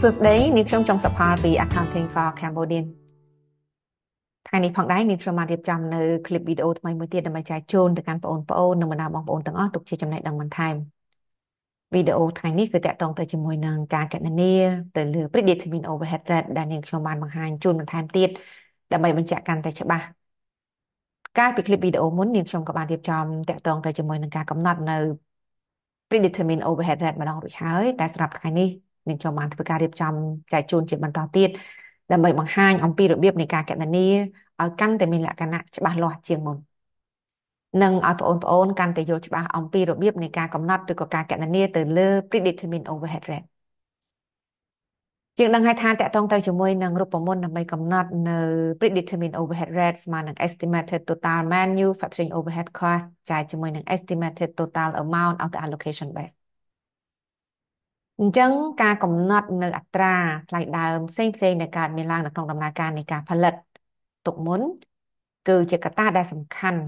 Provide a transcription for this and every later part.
សួស្តីនាងខ្ញុំចុងសផលពី Accounting for Cambodian ថ្ងៃនេះផងដែរនាងខ្ញុំបានរៀបចំនៅคลิปវីដេអូថ្មីមួយទៀតដើម្បីចែកជូនទៅកាន់បងប្អូននិងបណ្ដាបងប្អូនទាំងអស់ទុកជាចំណេះដឹងបន្ថែមវីដេអូថ្ងៃនេះគឺតាក់ទងទៅជាមួយនឹងការកណនាទៅលើ Predictable Overhead Rate ដែលនាងខ្ញុំបានបង្ហាញជូនបន្ថែមទៀតដើម្បីបញ្ជាក់កាន់តែច្បាស់កាលពីคลิปវីដេអូមុននាងខ្ញុំក៏បានរៀបចំតាក់ទងទៅជាមួយនឹងការកំណត់នៅ Predictable Overhead Rate ម្ដងរួចហើយតែសម្រាប់ថ្ងៃនេះនាងខ្ញុំបានធ្វើការរៀបចំចែកជូនជាបន្តទៀតដើម្បីបង្ហាញអំពីរបៀបនៃការកណនាឲ្យកាន់តែមានលក្ខណៈច្បាស់លាស់ជាងមុននិងឲ្យបងប្អូនកាន់តែយល់ច្បាស់អំពីរបៀបនៃការកំណត់ឬក៏ការកណនា ទៅលើ predetermined overhead rate ជាងដឹងហើយថាតកតងទៅជាមួយនឹងរូបមន្តដើម្បីកំណត់នៅ predetermined overhead rate ស្មើនឹង estimated total manufacturing overhead cost ចែកជាមួយនឹង estimated total amount of the allocation base អញ្ចឹងការកំណត់នៅអត្រាថ្លៃដើមផ្សេងផ្សេងដែលកើតមានឡើងនៅក្នុងដំណើរការនៃការផលិតទុកមុន គឺជាកត្តាដែលសំខាន់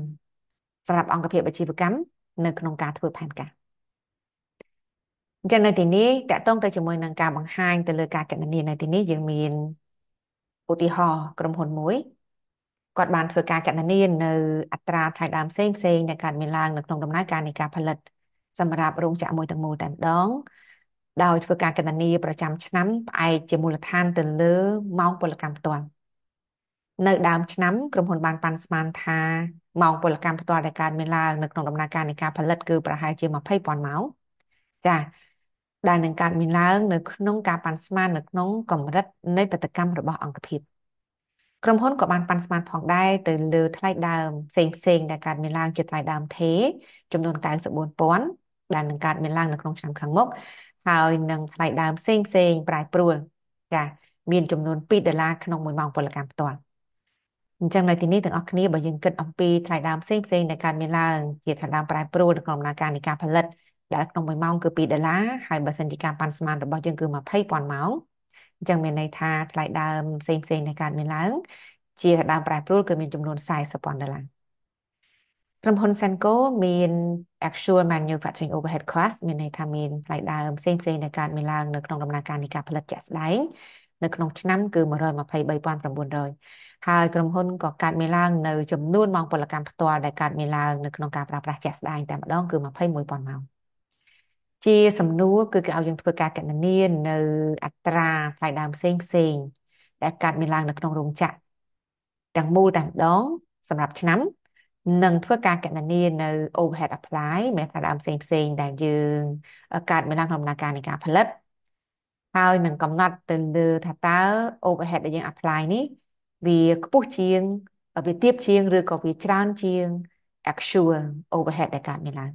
សម្រាប់អង្គភាពអាជីវកម្មនៅក្នុងការធ្វើផែនការអញ្ចឹងនៅទីនេះតកតងទៅជាមួយនឹងការបង្ហាញទៅលើការកណនានៅទីនេះយើងមានឧទាហរណ៍ក្រុមហ៊ុនមួយគាត់បានធ្វើការកណនានៅអត្រាថ្លៃដើមផ្សេងផ្សេងដែលកើតមានឡើងនៅក្នុងដំណើរការនៃការផលិត សម្រាប់រោងចក្រមួយទាំងមូលតែម្ដងដោយធ្វើការកណនាប្រចាំឆ្នាំផ្អែកជាមូលដ្ឋានទៅលើម៉ោងពលកម្មផ្ទាល់នៅដើមឆ្នាំក្រុមហ៊ុនបានប៉ាន់ស្មានថាម៉ោងពលកម្មផ្ទាល់ដែលកើតមានឡើងនៅក្នុងដំណើរការនៃការផលិតគឺប្រហែលជា20,000ម៉ោងចាដែលនឹងកើតមានឡើងនៅក្នុងការប៉ាន់ស្មាននៅក្នុងកម្រិតនៃបដកម្មរបស់អង្គភាពក្រុមហ៊ុនក៏បានប៉ាន់ស្មានផងដែរទៅលើថ្លៃដើមផ្សេងផ្សេងដែលកើតមានឡើងជាថ្លៃដើមទេចំនួន94,000ដែលនឹងកើតមានឡើងនៅក្នុងឆ្នាំខាងមុខហើយនឹងថ្លៃដើមផ្សេងផ្សេងប្រែប្រួលចាមានចំនួន2ដុល្លារក្នុង1ម៉ោងពលកម្មផ្ទាល់អញ្ចឹងនៅទីនេះទាំងអស់គ្នាបើយើងគិតអំពីថ្លៃដើមផ្សេងផ្សេងដែលកើតមានឡើង ជាថ្លៃដើមប្រែប្រួលក្នុងដំណើរការនៃការផលិតដែលក្នុង1ម៉ោងគឺ2ដុល្លារហើយបើសិនជាការប៉ាន់ស្មានរបស់យើងគឺ20,000ម៉ោងអញ្ចឹងមានន័យថាថ្លៃដើមផ្សេងផ្សេងដែលកើតមានឡើងជាដើមប្រែប្រួលគឺមានចំនួន40,000ដុល្លារក្រុមហ៊ុន Senco មាន actual manufacturing overhead cost មានន័យថាមានថ្លៃដើមផ្សេងផ្សេងដែលកើតមានឡើងនៅក្នុងដំណើរការនៃការផលិតជាក់ស្ដែងនៅក្នុងឆ្នាំគឺ123,900ហើយក្រុមហ៊ុនក៏កើតមានឡើងនៅចំនួនម៉ោងពលកម្មផ្ទាល់ដែលកើតមានឡើងនៅក្នុងការប្រើប្រាស់ជាក់ស្ដែងតែម្ដងគឺ21,000ម៉ោងជាសំណួរគឺគេឲ្យយើងធ្វើការកណនានៅ អត្រាថ្លៃដើមផ្សេងផ្សេងដែលកើតមានឡើងនៅក្នុងរោងចក្រទាំងមូលតែម្ដងសម្រាប់ឆ្នាំនឹងធ្វើការកណនានៅ overhead apply មានថាដើមផ្សេងផ្សេងដែលយើងកើតមានឡើងក្នុងដំណើរការនៃការផលិតហើយនឹងកំណត់ទៅលើថាតើ overhead ដែលយើង apply នេះវាខ្ពស់ជាងវាទាបជាង ឬក៏វាច្រើនជាង actual overhead ដែលកើតមានឡើង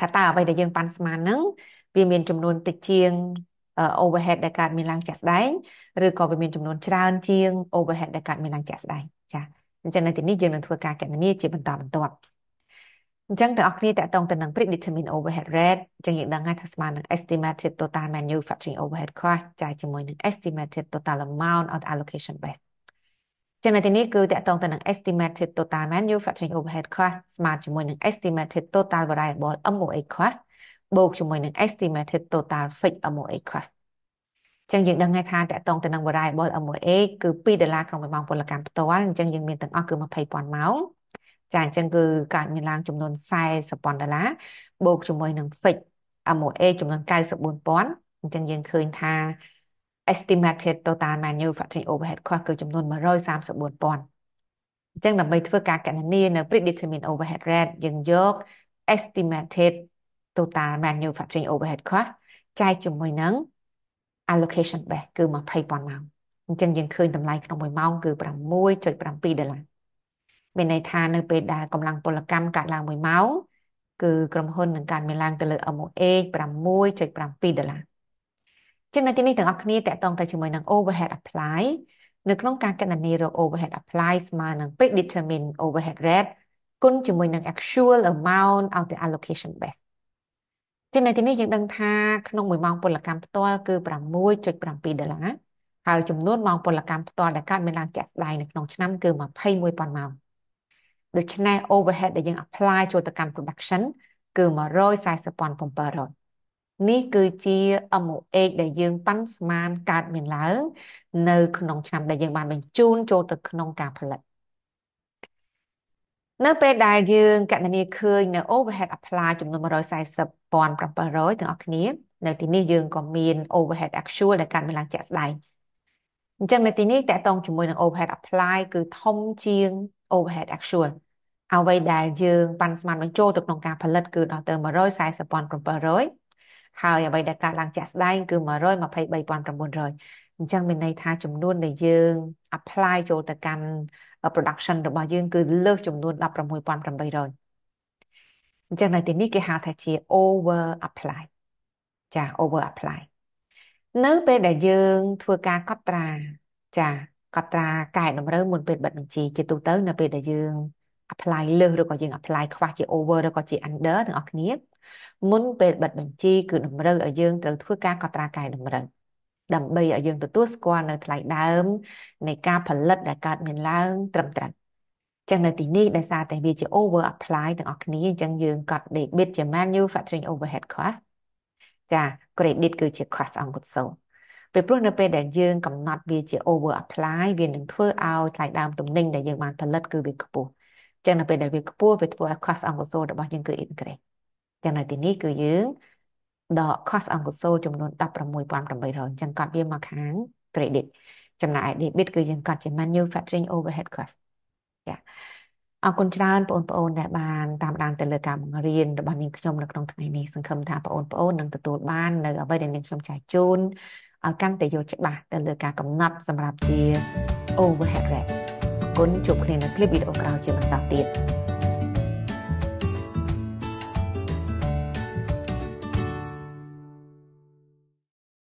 ថាតើអ្វីដែលយើងប៉ាន់ស្មានហ្នឹងវាមានចំនួនតិចជាង overhead ដែលកើតមានឡើងជាក់ស្ដែងឬក៏វាមានចំនួនច្រើនជាង overhead ដែលកើតមានឡើងជាក់ស្ដែងចា៎អញ្ចឹងនៅទីនេះយើងនឹងធ្វើការកណនាជាបន្តបន្ទាប់អញ្ចឹងទាំងអស់គ្នាតកតងទៅនឹង predetermined overhead rate អញ្ចឹងយើងដឹងហើយថាស្មើនឹង estimated total manufacturing overhead cost ចែកជាមួយនឹង estimated total amount of allocation based ចំណុចនេះគឺតកតងទៅនឹង estimated total manufacturing overhead cost ស្មើជាមួយនឹង estimated total variable MOA cost បូកជាមួយនឹង estimated total fixed MOA cost អញ្ចឹងយើងដឹងហើយថាតកតងទៅនឹងបរាយ Bolt M1A គឺ2ដុល្លារក្នុង1ម៉ោងពលកម្មផ្ទាល់អញ្ចឹងយើង មានទាំងអស់គឺ20000ម៉ោងចាអញ្ចឹងគឺកើតមានឡើងចំនួន40,000ដុល្លារបូកជាមួយនឹង fix M1A ចំនួន94,000អញ្ចឹងយើងឃើញថា estimated total manufacturing overhead cost គឺចំនួន134,000អញ្ចឹងដើម្បីធ្វើការកណនានៅ predetermined overhead rate យើងយក estimated total manufacturing overhead cost ចែកជាមួយនឹង allocation បេះគឺ20,000ម៉ោងអញ្ចឹងយើងឃើញតម្លៃក្នុង1ម៉ោងគឺ6.7ដុល្លារមានន័យថានៅពេលដែលកម្លាំងពលកម្មកើតឡើង1ម៉ោងគឺក្រុមហ៊ុននឹងកើនមានឡើងទៅលើ MOH 6.7ដុល្លារចឹងនៅទីនេះទាំងអស់គ្នាតកតងទៅជាមួយនឹង overhead apply នៅក្នុងការកណនារក overhead apply ស្មើនឹង predetermined overhead rate គុណជាមួយនឹង actual amount of the allocation base ទីនៅទីនេះយើងដឹងថាក្នុង1ម៉ោងពលកម្មផ្ទាល់គឺ6.7ដុល្លារហើយចំនួនម៉ោងពលកម្មផ្ទាល់ដែលកើតមានឡើងជាក់ស្ដែងនៅក្នុងឆ្នាំគឺ21,000ម៉ោងដូច្នេះ overhead ដែលយើង apply ចូលទៅកាន់ production គឺ140,700នេះគឺជា MOH ដែលយើងប៉ាន់ស្មានកើតមានឡើង នៅក្នុងឆ្នាំ ដែលយើងបានបញ្ជូនចូលទៅក្នុងការផលិតនៅពេលដែលយើងកណនាឃើញនៅ overhead apply ចំនួន140 1700ទាំងអស់គ្នា នៅទីនេះយើងក៏មាន overhead actual ដែលកាន់ឡើងជាក់ស្ដែងអញ្ចឹងនៅទីនេះតកតងជាមួយនឹង overhead apply គឺធំជាង overhead actual អ្វីដែលយើងប៉ាន់ស្មានបញ្ចូលទៅក្នុងការផលិតគឺដល់ទៅ140,700ហើយអ្វីដែលកើតឡើងជាក់ស្ដែងគឺ123,900អញ្ចឹងមានន័យថាចំនួនដែលយើង apply ចូលទៅកាន់ production របស់យើង គឺលើសចំនួន16,800អញ្ចឹងនៅទីនេះគេហៅថាជា over apply ចា over apply នៅពេលដែលយើងធ្វើការកត់ត្រាចាកត់ត្រាកែតម្រូវមុនពេលបិទបញ្ជីជាទូទៅនៅពេលដែលយើង apply លើសឬក៏យើង apply ខ្វះជា over ឬក៏ជា under ទាំងអស់គ្នាមុនពេលបិទបញ្ជីគឺតម្រូវឲ្យយើងត្រូវធ្វើការកត់ត្រាកែតម្រូវដើម្បីឲ្យយើងទទួលស្គាល់នៅថ្លៃដើមនៃការផលិត ដែលកើតមានឡើង ត្រឹមត្រូវចឹងនៅទីនេះដោយសារតែវាជា over apply ទាំងអស់គ្នាអញ្ចឹងយើងកត់ debit ជា manufacturing overhead cost ចា credit គឺជា cost អង្គសូពេលព្រោះនៅពេលដែលយើងកំណត់វាជា over apply វានឹងធ្វើឲ្យថ្លៃដើមទំនិញដែលយើងបានផលិត គឺវាខ្ពស់ចឹងនៅពេលដែលវាខ្ពស់វាធ្វើឲ្យ cost អង្គសូរបស់យើងគឺ increase ចឹងនៅទីនេះគឺយើងដក cost អង្គសូចំនួន16800អញ្ចឹងកត់វាមកខាង credit ចំណែក debit គឺយើងកត់ជា manufacturing overhead cost ចាអរគុណច្រើនបងប្អូនដែលបានតាមដានទៅលើការបង្រៀនរបស់នាងខ្ញុំនៅក្នុងថ្ងៃនេះសង្ឃឹមថាបងប្អូននឹងទទួលបាននៅអ្វីដែលនាងខ្ញុំចែកជូនឲ្យកាន់តែយល់ច្បាស់ទៅលើការកំណត់សម្រាប់ជា overhead rate គុណជួបគ្នានៅ clip វីដេអូក្រោយជាបន្តទៀត